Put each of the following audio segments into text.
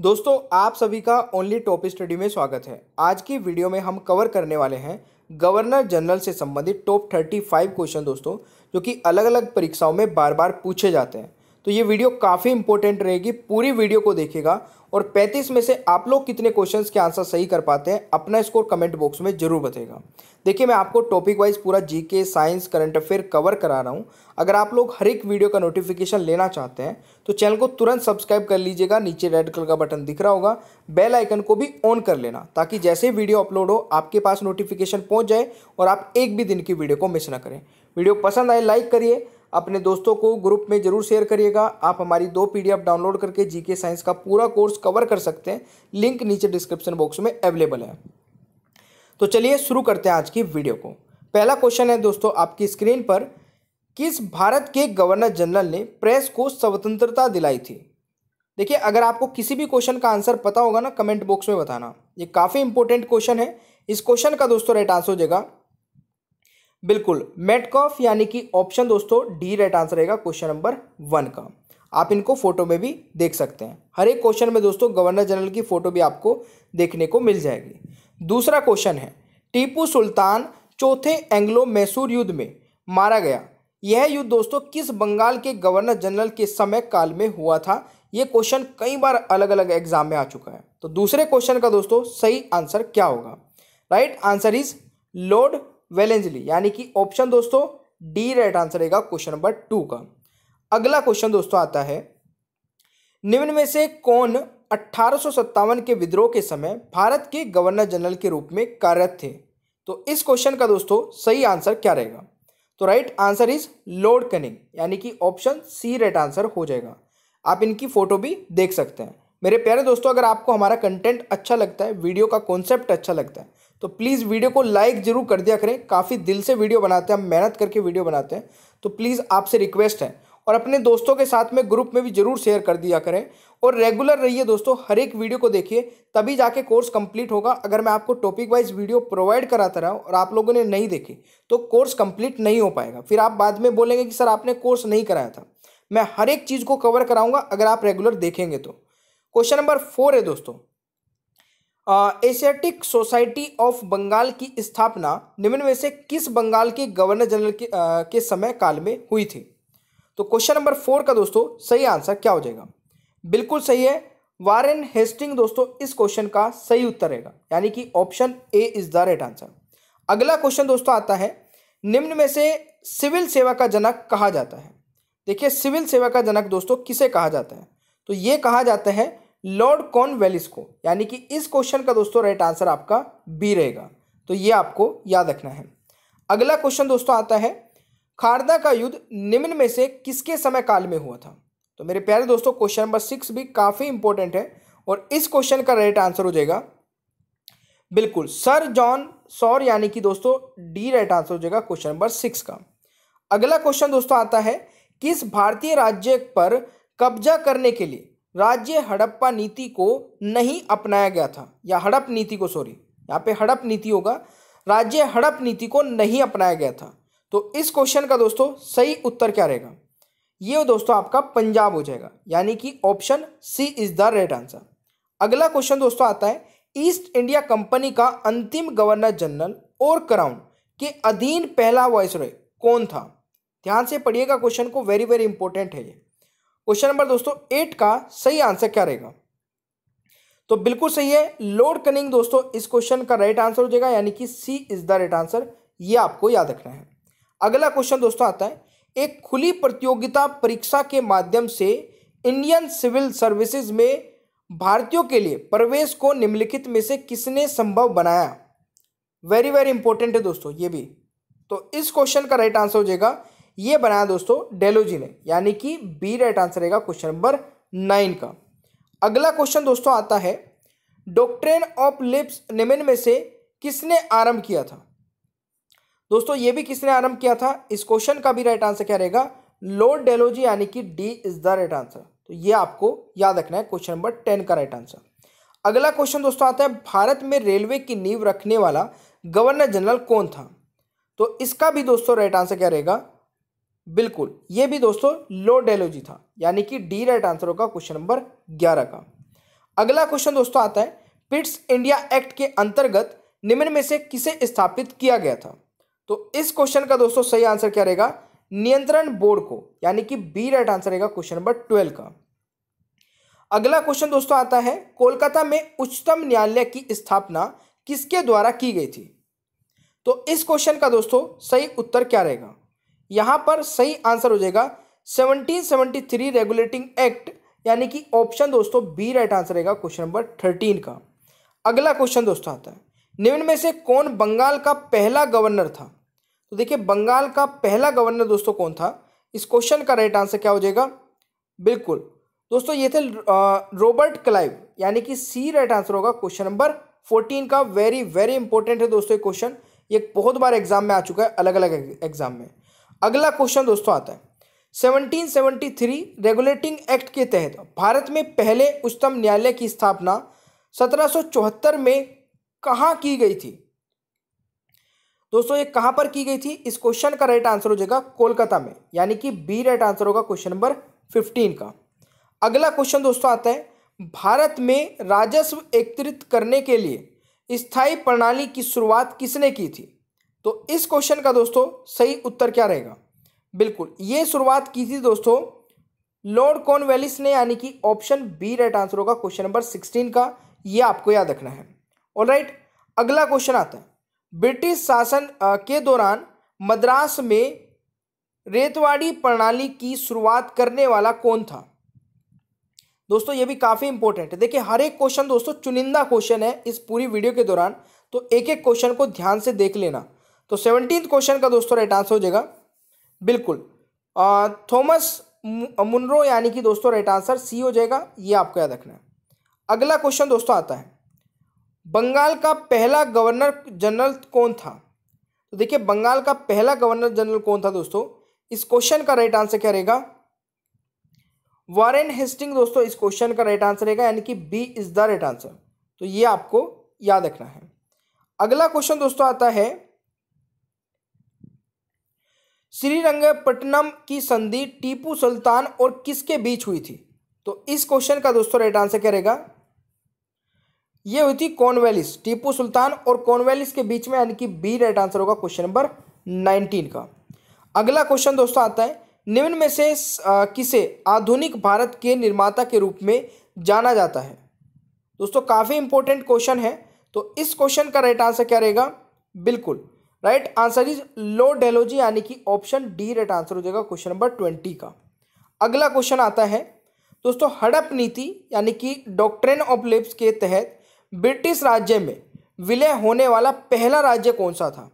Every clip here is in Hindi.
दोस्तों आप सभी का ओनली टॉप स्टडी में स्वागत है आज की वीडियो में हम कवर करने वाले हैं गवर्नर जनरल से संबंधित टॉप थर्टी फाइव क्वेश्चन दोस्तों जो कि अलग अलग परीक्षाओं में बार बार पूछे जाते हैं तो ये वीडियो काफ़ी इंपॉर्टेंट रहेगी पूरी वीडियो को देखेगा और पैंतीस में से आप लोग कितने क्वेश्चन के आंसर सही कर पाते हैं अपना स्कोर कमेंट बॉक्स में जरूर बताएगा देखिए मैं आपको टॉपिक वाइज पूरा GK science current affair cover करा रहा हूँ अगर आप लोग हर एक वीडियो का नोटिफिकेशन लेना चाहते हैं तो चैनल को तुरंत सब्सक्राइब कर लीजिएगा नीचे रेड कलर का बटन दिख रहा होगा बेल आइकन को भी ऑन कर लेना ताकि जैसे ही वीडियो अपलोड हो आपके पास नोटिफिकेशन पहुँच जाए और आप एक भी दिन की वीडियो को मिस ना करें वीडियो पसंद आए लाइक करिए अपने दोस्तों को ग्रुप में जरूर शेयर करिएगा आप हमारी दो पी डाउनलोड करके जी साइंस का पूरा कोर्स कवर कर सकते हैं लिंक नीचे डिस्क्रिप्शन बॉक्स में अवेलेबल है तो चलिए शुरू करते हैं आज की वीडियो को पहला क्वेश्चन है दोस्तों आपकी स्क्रीन पर किस भारत के गवर्नर जनरल ने प्रेस को स्वतंत्रता दिलाई थी देखिए अगर आपको किसी भी क्वेश्चन का आंसर पता होगा ना कमेंट बॉक्स में बताना ये काफ़ी इंपॉर्टेंट क्वेश्चन है इस क्वेश्चन का दोस्तों राइट आंसर हो जाएगा बिल्कुल मेटकॉफ यानी कि ऑप्शन दोस्तों डी राइट आंसर रहेगा क्वेश्चन नंबर वन का आप इनको फोटो में भी देख सकते हैं हर एक क्वेश्चन में दोस्तों गवर्नर जनरल की फोटो भी आपको देखने को मिल जाएगी दूसरा क्वेश्चन है टीपू सुल्तान चौथे एंग्लो मैसूर युद्ध में मारा गया यह युद्ध दोस्तों किस बंगाल के गवर्नर जनरल के समय काल में हुआ था यह क्वेश्चन कई बार अलग अलग एग्जाम में आ चुका है तो दूसरे क्वेश्चन का दोस्तों सही आंसर क्या होगा right answer is Lord Wellesley यानी कि ऑप्शन दोस्तों डी राइट आंसर रहेगा क्वेश्चन नंबर टू का अगला क्वेश्चन दोस्तों आता है निम्न में से कौन अट्ठारह के विद्रोह के समय भारत के गवर्नर जनरल के रूप में कार्यरत थे तो इस क्वेश्चन का दोस्तों सही आंसर क्या रहेगा तो right answer is Lord Canning यानी कि ऑप्शन सी राइट आंसर हो जाएगा आप इनकी फ़ोटो भी देख सकते हैं मेरे प्यारे दोस्तों अगर आपको हमारा कंटेंट अच्छा लगता है वीडियो का कॉन्सेप्ट अच्छा लगता है तो प्लीज़ वीडियो को लाइक ज़रूर कर दिया करें काफ़ी दिल से वीडियो बनाते हैं हम मेहनत करके वीडियो बनाते हैं तो प्लीज़ आपसे रिक्वेस्ट है और अपने दोस्तों के साथ में ग्रुप में भी जरूर शेयर कर दिया करें और रेगुलर रहिए दोस्तों हर एक वीडियो को देखिए तभी जाके कोर्स कंप्लीट होगा अगर मैं आपको टॉपिक वाइज वीडियो प्रोवाइड कराता रहा और आप लोगों ने नहीं देखी तो कोर्स कंप्लीट नहीं हो पाएगा फिर आप बाद में बोलेंगे कि सर आपने कोर्स नहीं कराया था मैं हर एक चीज़ को कवर कराऊंगा अगर आप रेगुलर देखेंगे तो क्वेश्चन नंबर फोर है दोस्तों एशियाटिक सोसाइटी ऑफ बंगाल की स्थापना निम्न में से किस बंगाल के गवर्नर जनरल के, आ, के समय काल में हुई थी तो क्वेश्चन नंबर फोर का दोस्तों सही आंसर क्या हो जाएगा बिल्कुल सही है वारेन हेस्टिंग दोस्तों इस क्वेश्चन का सही उत्तर रहेगा यानी कि option A is the right answer अगला क्वेश्चन दोस्तों आता है निम्न में से सिविल सेवा का जनक कहा जाता है देखिए सिविल सेवा का जनक दोस्तों किसे कहा जाता है तो ये कहा जाता है लॉर्ड कॉन वेलिस को यानी कि इस क्वेश्चन का दोस्तों राइट आंसर आपका बी रहेगा तो ये आपको याद रखना है अगला क्वेश्चन दोस्तों आता है खारदा का युद्ध निम्न में से किसके समय काल में हुआ था तो मेरे प्यारे दोस्तों क्वेश्चन नंबर सिक्स भी काफ़ी इंपॉर्टेंट है और इस क्वेश्चन का राइट आंसर हो जाएगा बिल्कुल सर जॉन सौर यानी कि दोस्तों डी राइट आंसर हो जाएगा क्वेश्चन नंबर सिक्स का अगला क्वेश्चन दोस्तों आता है किस भारतीय राज्य पर कब्जा करने के लिए राज्य हड़प्पा नीति को नहीं अपनाया गया था या हड़प नीति को सॉरी यहाँ पे हड़प नीति होगा राज्य हड़प नीति को नहीं अपनाया गया था तो इस क्वेश्चन का दोस्तों सही उत्तर क्या रहेगा ये दोस्तों आपका पंजाब हो जाएगा यानी कि option C is the right answer अगला क्वेश्चन दोस्तों आता है ईस्ट इंडिया कंपनी का अंतिम गवर्नर जनरल और क्राउन के अधीन पहला रॉय कौन था ध्यान से पढ़िएगा क्वेश्चन को वेरी वेरी इंपॉर्टेंट है ये क्वेश्चन नंबर दोस्तों एट का सही आंसर क्या रहेगा तो बिल्कुल सही है लॉर्ड कनिंग दोस्तों इस क्वेश्चन का राइट आंसर हो जाएगा यानी कि C is the right answer ये आपको याद रखना है अगला क्वेश्चन दोस्तों आता है एक खुली प्रतियोगिता परीक्षा के माध्यम से इंडियन सिविल सर्विसेज में भारतीयों के लिए प्रवेश को निम्नलिखित में से किसने संभव बनाया वेरी वेरी इंपॉर्टेंट है दोस्तों ये भी तो इस क्वेश्चन का राइट आंसर हो जाएगा ये बनाया दोस्तों डेलो जी ने यानी कि बी राइट आंसर रहेगा क्वेश्चन नंबर नाइन का अगला क्वेश्चन दोस्तों आता है डॉक्ट्रेन ऑफ लिप्स निमिन में से किसने आरंभ किया था दोस्तों ये भी किसने आरंभ किया था इस क्वेश्चन का भी राइट आंसर क्या रहेगा लॉर्ड डेलोजी यानी कि D is the right answer तो ये आपको याद रखना है क्वेश्चन नंबर टेन का राइट आंसर अगला क्वेश्चन दोस्तों आता है भारत में रेलवे की नींव रखने वाला गवर्नर जनरल कौन था तो इसका भी दोस्तों राइट आंसर क्या रहेगा बिल्कुल ये भी दोस्तों लो डेलोजी था यानी कि डी राइट आंसर होगा क्वेश्चन नंबर ग्यारह का अगला क्वेश्चन दोस्तों आता है पिट्स इंडिया एक्ट के अंतर्गत निम्न में से किसे स्थापित किया गया था तो इस क्वेश्चन का दोस्तों सही आंसर क्या रहेगा नियंत्रण बोर्ड को यानी कि बी राइट आंसर रहेगा क्वेश्चन नंबर ट्वेल्व का अगला क्वेश्चन दोस्तों आता है कोलकाता में उच्चतम न्यायालय की स्थापना किसके द्वारा की गई थी तो इस क्वेश्चन का दोस्तों सही उत्तर क्या रहेगा यहां पर सही आंसर हो जाएगा 1773 रेगुलेटिंग एक्ट यानी कि ऑप्शन दोस्तों बी राइट आंसर रहेगा क्वेश्चन नंबर थर्टीन का अगला क्वेश्चन दोस्तों आता है निम्न में से कौन बंगाल का पहला गवर्नर था तो देखिए बंगाल का पहला गवर्नर दोस्तों कौन था इस क्वेश्चन का राइट आंसर क्या हो जाएगा बिल्कुल दोस्तों ये थे रॉबर्ट क्लाइव यानी कि सी राइट आंसर होगा क्वेश्चन नंबर फोर्टीन का वेरी वेरी इंपॉर्टेंट है दोस्तों ये क्वेश्चन ये बहुत बार एग्जाम में आ चुका है अलग अलग एग्जाम में अगला क्वेश्चन दोस्तों आता है 1773 रेगुलेटिंग एक्ट के तहत भारत में पहले उच्चतम न्यायालय की स्थापना 1774 में कहाँ की गई थी दोस्तों ये कहाँ पर की गई थी इस क्वेश्चन का राइट आंसर हो जाएगा कोलकाता में यानी कि बी राइट आंसर होगा क्वेश्चन नंबर फिफ्टीन का अगला क्वेश्चन दोस्तों आता है भारत में राजस्व एकत्रित करने के लिए स्थायी प्रणाली की शुरुआत किसने की थी तो इस क्वेश्चन का दोस्तों सही उत्तर क्या रहेगा बिल्कुल ये शुरुआत की थी दोस्तों लॉर्ड वेलिस ने यानी कि ऑप्शन बी राइट आंसर होगा क्वेश्चन नंबर सिक्सटीन का ये आपको याद रखना है ऑलराइट राइट अगला क्वेश्चन आता है ब्रिटिश शासन के दौरान मद्रास में रेतवाड़ी प्रणाली की शुरुआत करने वाला कौन था दोस्तों ये भी काफ़ी इंपॉर्टेंट है देखिए हर एक क्वेश्चन दोस्तों चुनिंदा क्वेश्चन है इस पूरी वीडियो के दौरान तो एक एक क्वेश्चन को ध्यान से देख लेना तो सेवनटीन क्वेश्चन का दोस्तों राइट आंसर हो जाएगा बिल्कुल थॉमस मुनरो यानी कि दोस्तों राइट आंसर सी हो जाएगा ये आपको याद रखना है अगला क्वेश्चन दोस्तों आता है बंगाल का पहला गवर्नर जनरल कौन था तो देखिए बंगाल का पहला गवर्नर जनरल कौन था दोस्तों इस क्वेश्चन का राइट आंसर क्या रहेगा वॉरेन हेस्टिंग दोस्तों इस क्वेश्चन का राइट आंसर रहेगा यानी कि B is the right answer तो ये आपको याद रखना है अगला क्वेश्चन दोस्तों आता है श्रीरंगपट्टनम की संधि टीपू सुल्तान और किसके बीच हुई थी तो इस क्वेश्चन का दोस्तों राइट आंसर क्या रहेगा ये हुई थी कॉनवेलिस टीपू सुल्तान और कॉनवेलिस के बीच में यानी कि बी राइट आंसर होगा क्वेश्चन नंबर नाइनटीन का अगला क्वेश्चन दोस्तों आता है निम्न में से किसे आधुनिक भारत के निर्माता के रूप में जाना जाता है दोस्तों काफ़ी इंपॉर्टेंट क्वेश्चन है तो इस क्वेश्चन का राइट आंसर क्या रहेगा बिल्कुल right answer is Lord Dalhousie यानी कि ऑप्शन डी राइट आंसर हो जाएगा क्वेश्चन नंबर ट्वेंटी का अगला क्वेश्चन आता है दोस्तों हड़प नीति यानी कि डॉक्ट्रेन ऑफ लिप्स के तहत ब्रिटिश राज्य में विलय होने वाला पहला राज्य कौन सा था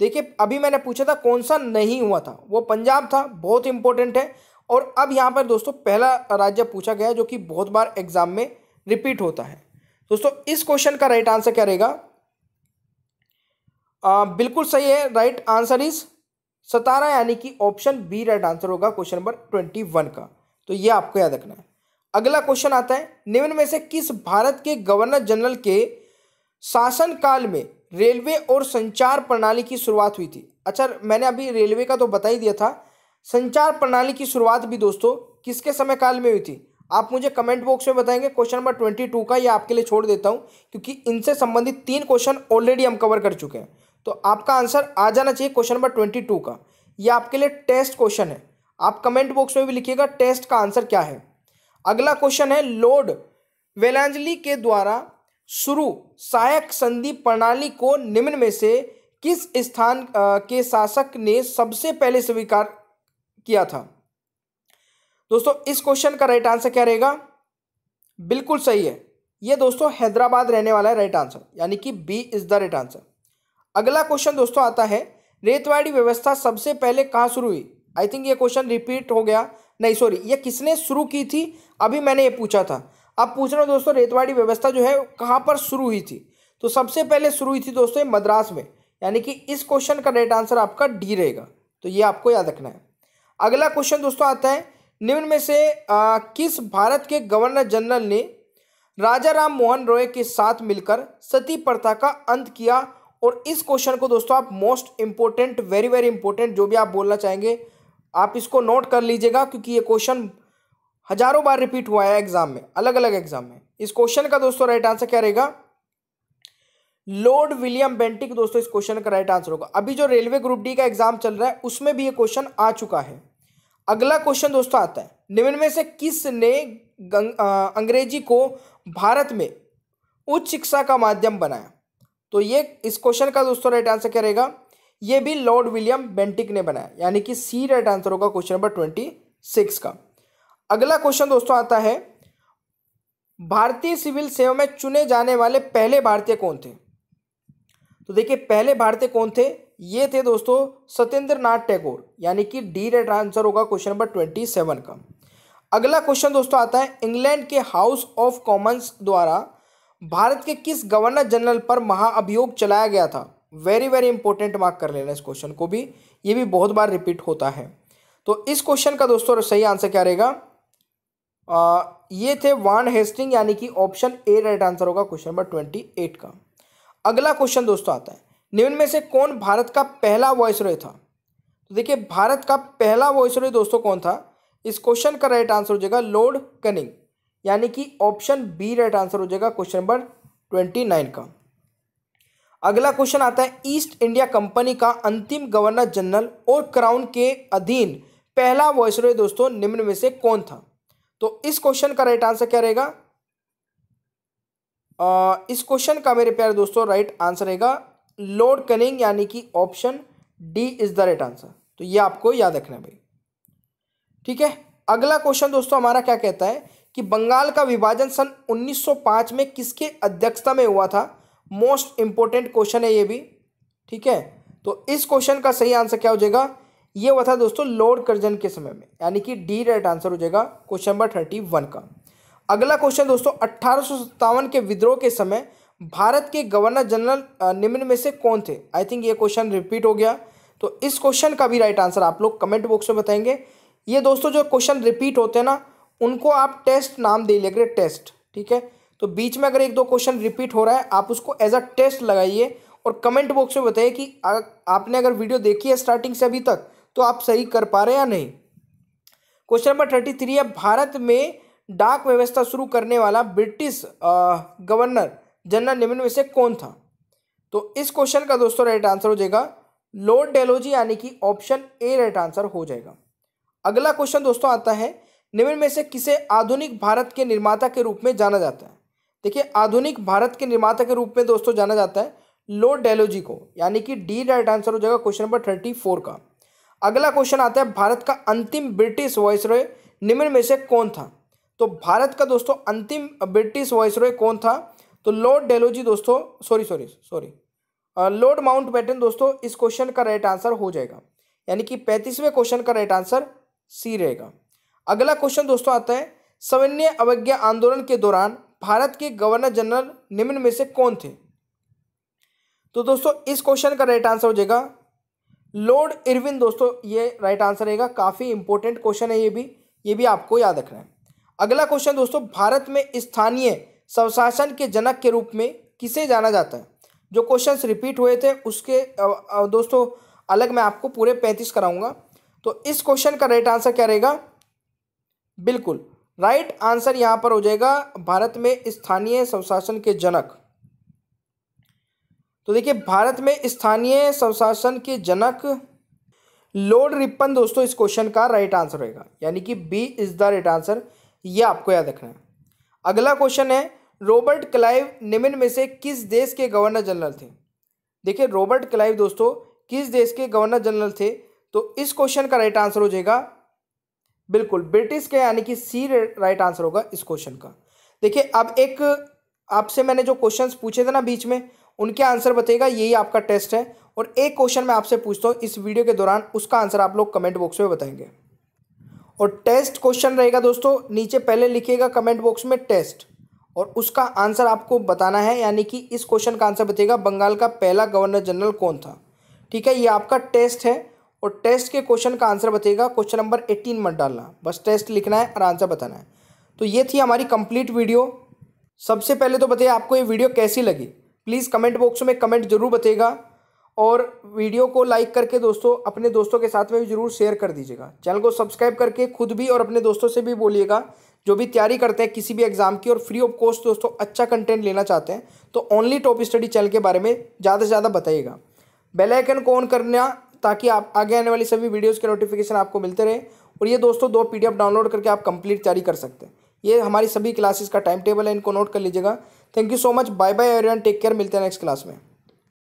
देखिए अभी मैंने पूछा था कौन सा नहीं हुआ था वो पंजाब था बहुत इंपॉर्टेंट है और अब यहाँ पर दोस्तों पहला राज्य पूछा गया जो कि बहुत बार एग्जाम में रिपीट होता है दोस्तों इस क्वेश्चन का राइट आंसर क्या रहेगा बिल्कुल सही है राइट आंसर इज सतारा यानी कि ऑप्शन बी राइट आंसर होगा क्वेश्चन नंबर ट्वेंटी वन का तो ये आपको याद रखना है अगला क्वेश्चन आता है निम्न में से किस भारत के गवर्नर जनरल के शासनकाल में रेलवे और संचार प्रणाली की शुरुआत हुई थी अच्छा मैंने अभी रेलवे का तो बता ही दिया था संचार प्रणाली की शुरुआत भी दोस्तों किसके समय काल में हुई थी आप मुझे कमेंट बॉक्स में बताएंगे क्वेश्चन नंबर ट्वेंटी टू का ये आपके लिए छोड़ देता हूँ क्योंकि इनसे संबंधित तीन क्वेश्चन ऑलरेडी हम कवर कर चुके हैं तो आपका आंसर आ जाना चाहिए क्वेश्चन नंबर ट्वेंटी टू का ये आपके लिए टेस्ट क्वेश्चन है आप कमेंट बॉक्स में भी लिखिएगा टेस्ट का आंसर क्या है अगला क्वेश्चन है लोड वेलांजली के द्वारा शुरू सहायक संधि प्रणाली को निम्न में से किस स्थान के शासक ने सबसे पहले स्वीकार किया था दोस्तों इस क्वेश्चन का राइट आंसर क्या रहेगा बिल्कुल सही है ये दोस्तों हैदराबाद रहने वाला है राइट आंसर यानी कि B is the right answer अगला क्वेश्चन दोस्तों आता है रेतवाड़ी व्यवस्था सबसे पहले कहाँ शुरू हुई आई थिंक ये क्वेश्चन रिपीट हो गया नहीं सॉरी ये किसने शुरू की थी अभी मैंने ये पूछा था अब पूछ रहा हूँ दोस्तों रेतवाड़ी व्यवस्था जो है कहाँ पर शुरू हुई थी तो सबसे पहले शुरू हुई थी दोस्तों मद्रास में यानी कि इस क्वेश्चन का राइट आंसर आपका डी रहेगा तो ये आपको याद रखना है अगला क्वेश्चन दोस्तों आता है निम्न में से आ, किस भारत के गवर्नर जनरल ने राजा राम मोहन रॉय के साथ मिलकर सती प्रथा का अंत किया और इस क्वेश्चन को दोस्तों आप most important very very important जो भी आप बोलना चाहेंगे आप इसको नोट कर लीजिएगा क्योंकि ये क्वेश्चन हजारों बार रिपीट हुआ है एग्जाम में अलग अलग एग्जाम में इस क्वेश्चन का दोस्तों राइट आंसर क्या रहेगा लॉर्ड विलियम बेंटिक दोस्तों इस क्वेश्चन का राइट आंसर होगा अभी जो रेलवे ग्रुप डी का एग्जाम चल रहा है उसमें भी ये क्वेश्चन आ चुका है अगला क्वेश्चन दोस्तों आता है निम्न में से किसने अंग्रेजी को भारत में उच्च शिक्षा का माध्यम बनाया तो ये इस क्वेश्चन का दोस्तों राइट आंसर क्या रहेगा ये भी लॉर्ड विलियम बेंटिक ने बनाया यानी कि सी राइट आंसर होगा क्वेश्चन नंबर ट्वेंटी सिक्स का अगला क्वेश्चन दोस्तों आता है भारतीय सिविल सेवा में चुने जाने वाले पहले भारतीय कौन थे तो देखिए पहले भारतीय कौन थे ये थे दोस्तों सत्येंद्र नाथ टैगोर यानी कि डी राइट आंसर होगा क्वेश्चन नंबर ट्वेंटी सेवन का अगला क्वेश्चन दोस्तों आता है इंग्लैंड के हाउस ऑफ कॉमन्स द्वारा भारत के किस गवर्नर जनरल पर महाअभियोग चलाया गया था वेरी वेरी इंपॉर्टेंट मार्क कर लेना इस क्वेश्चन को भी ये भी बहुत बार रिपीट होता है तो इस क्वेश्चन का दोस्तों सही आंसर क्या रहेगा ये थे वान हेस्टिंग यानी कि ऑप्शन ए राइट आंसर होगा क्वेश्चन नंबर ट्वेंटी एट का अगला क्वेश्चन दोस्तों आता है निम्न में से कौन भारत का पहला वॉइस रॉय था तो देखिए भारत का पहला वॉइस रॉय दोस्तों कौन था इस क्वेश्चन का राइट आंसर हो जाएगा लॉर्ड कनिंग यानी कि ऑप्शन बी राइट आंसर हो जाएगा क्वेश्चन नंबर ट्वेंटी नाइन का अगला क्वेश्चन आता है ईस्ट इंडिया कंपनी का अंतिम गवर्नर जनरल और क्राउन के अधीन पहला वॉयसरॉय दोस्तों निम्न में से कौन था तो इस क्वेश्चन का राइट आंसर क्या रहेगा इस क्वेश्चन का मेरे प्यारे दोस्तों राइट आंसर रहेगा लॉर्ड कनिंग यानी कि option D is the right answer तो ये आपको याद रखना भाई ठीक है अगला क्वेश्चन दोस्तों हमारा क्या कहता है कि बंगाल का विभाजन सन 1905 में किसके अध्यक्षता में हुआ था मोस्ट इंपॉर्टेंट क्वेश्चन है ये भी ठीक है तो इस क्वेश्चन का सही आंसर क्या हो जाएगा ये हुआ था दोस्तों लोड कर्जन के समय में यानी कि डी राइट आंसर हो जाएगा क्वेश्चन नंबर थर्टी वन का अगला क्वेश्चन दोस्तों अट्ठारह के विद्रोह के समय भारत के गवर्नर जनरल निम्न में से कौन थे आई थिंक ये क्वेश्चन रिपीट हो गया तो इस क्वेश्चन का भी राइट आंसर आप लोग कमेंट बॉक्स में बताएंगे ये दोस्तों जो क्वेश्चन रिपीट होते हैं ना उनको आप टेस्ट नाम दे लेंगे टेस्ट ठीक है तो बीच में अगर एक दो क्वेश्चन रिपीट हो रहा है आप उसको एज अ टेस्ट लगाइए और कमेंट बॉक्स में बताइए कि आपने अगर वीडियो देखी है स्टार्टिंग से अभी तक तो आप सही कर पा रहे हैं या नहीं क्वेश्चन नंबर थर्टी थ्री है भारत में डाक व्यवस्था शुरू करने वाला ब्रिटिश गवर्नर जनरल निम्न में से कौन था तो इस क्वेश्चन का दोस्तों राइट आंसर हो जाएगा लॉर्ड डेलोजी यानी कि ऑप्शन ए राइट आंसर हो जाएगा अगला क्वेश्चन दोस्तों आता है निम्न में से किसे आधुनिक भारत के निर्माता के रूप में जाना जाता है देखिए आधुनिक भारत के निर्माता के रूप में दोस्तों जाना जाता है लॉर्ड डेलोजी को यानी कि डी राइट आंसर हो जाएगा क्वेश्चन नंबर थर्टी फोर का अगला क्वेश्चन आता है भारत का अंतिम ब्रिटिश वॉइस रॉय निम्न में से कौन था तो भारत का दोस्तों अंतिम ब्रिटिश वॉइस रॉय कौन था तो लॉर्ड डेलोजी दोस्तों sorry sorry sorry Lord Mountbatten दोस्तों इस क्वेश्चन का राइट आंसर हो जाएगा यानी कि पैंतीसवें क्वेश्चन का राइट आंसर सी रहेगा अगला क्वेश्चन दोस्तों आता है सविन्य अवज्ञा आंदोलन के दौरान भारत के गवर्नर जनरल निम्न में से कौन थे तो दोस्तों इस क्वेश्चन का राइट आंसर हो जाएगा लॉर्ड इरविन दोस्तों ये राइट आंसर रहेगा काफ़ी इंपॉर्टेंट क्वेश्चन है ये भी ये भी आपको याद रखना है अगला क्वेश्चन दोस्तों भारत में स्थानीय स्वशासन के जनक के रूप में किसे जाना जाता है जो क्वेश्चंस रिपीट हुए थे उसके दोस्तों अलग मैं आपको पूरे पैंतीस कराऊंगा तो इस क्वेश्चन का राइट आंसर क्या रहेगा बिल्कुल राइट right आंसर यहां पर हो जाएगा भारत में स्थानीय स्वशासन के जनक तो देखिए भारत में स्थानीय स्वशासन के जनक लॉर्ड रिपन दोस्तों इस क्वेश्चन का राइट right आंसर होगा यानी कि B is the right answer ये आपको याद रखना है अगला क्वेश्चन है रॉबर्ट क्लाइव निम्न में से किस देश के गवर्नर जनरल थे देखिए रॉबर्ट क्लाइव दोस्तों किस देश के गवर्नर जनरल थे तो इस क्वेश्चन का राइट आंसर हो जाएगा बिल्कुल ब्रिटिश के यानी कि सी राइट आंसर होगा इस क्वेश्चन का देखिए अब एक आपसे मैंने जो क्वेश्चंस पूछे थे ना बीच में उनके आंसर बताइएगा यही आपका टेस्ट है और एक क्वेश्चन मैं आपसे पूछता हूँ इस वीडियो के दौरान उसका आंसर आप लोग कमेंट बॉक्स में बताएंगे और टेस्ट क्वेश्चन रहेगा दोस्तों नीचे पहले लिखिएगा कमेंट बॉक्स में टेस्ट और उसका आंसर आपको बताना है यानी कि इस क्वेश्चन का आंसर बताइएगा बंगाल का पहला गवर्नर जनरल कौन था ठीक है ये आपका टेस्ट है और टेस्ट के क्वेश्चन का आंसर बताइएगा क्वेश्चन नंबर एटीन मत डालना बस टेस्ट लिखना है और आंसर बताना है तो ये थी हमारी कंप्लीट वीडियो सबसे पहले तो बताइए आपको ये वीडियो कैसी लगी प्लीज़ कमेंट बॉक्स में कमेंट जरूर बताइएगा और वीडियो को लाइक करके दोस्तों अपने दोस्तों के साथ में भी ज़रूर शेयर कर दीजिएगा चैनल को सब्सक्राइब करके खुद भी और अपने दोस्तों से भी बोलिएगा जो भी तैयारी करते हैं किसी भी एग्ज़ाम की और फ्री ऑफ कॉस्ट दोस्तों अच्छा कंटेंट लेना चाहते हैं तो ओनली टॉप स्टडी चैनल के बारे में ज़्यादा से ज़्यादा बताइएगा बेलाइकन को ऑन करना ताकि आप आगे आने वाली सभी वीडियोज़ के नोटिफिकेशन आपको मिलते रहे और ये दोस्तों दो पी डाउनलोड करके आप कंप्लीट तैयारी कर सकते हैं ये हमारी सभी क्लासेस का टाइम टेबल है इनको नोट कर लीजिएगा thank you so much bye bye everyone take care मिलते हैं नेक्स्ट क्लास में